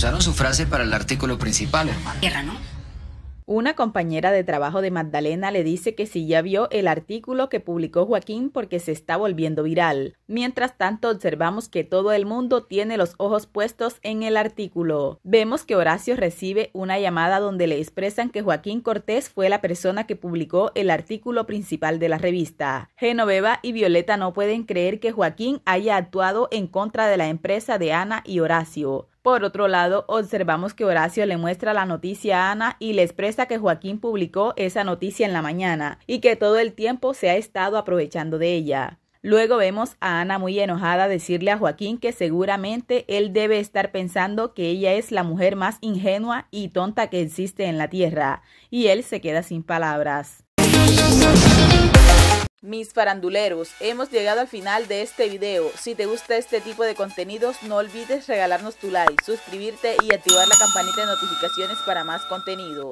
usaron su frase para el artículo principal, Una compañera de trabajo de Magdalena le dice que si ya vio el artículo que publicó Joaquín porque se está volviendo viral. Mientras tanto, observamos que todo el mundo tiene los ojos puestos en el artículo. Vemos que Horacio recibe una llamada donde le expresan que Joaquín Cortés fue la persona que publicó el artículo principal de la revista. Genoveva y Violeta no pueden creer que Joaquín haya actuado en contra de la empresa de Ana y Horacio. Por otro lado, observamos que Horacio le muestra la noticia a Ana y le expresa que Joaquín publicó esa noticia en la mañana y que todo el tiempo se ha estado aprovechando de ella. Luego vemos a Ana muy enojada decirle a Joaquín que seguramente él debe estar pensando que ella es la mujer más ingenua y tonta que existe en la tierra, y él se queda sin palabras. Mis faranduleros, hemos llegado al final de este video. Si te gusta este tipo de contenidos, no olvides regalarnos tu like, suscribirte y activar la campanita de notificaciones para más contenido.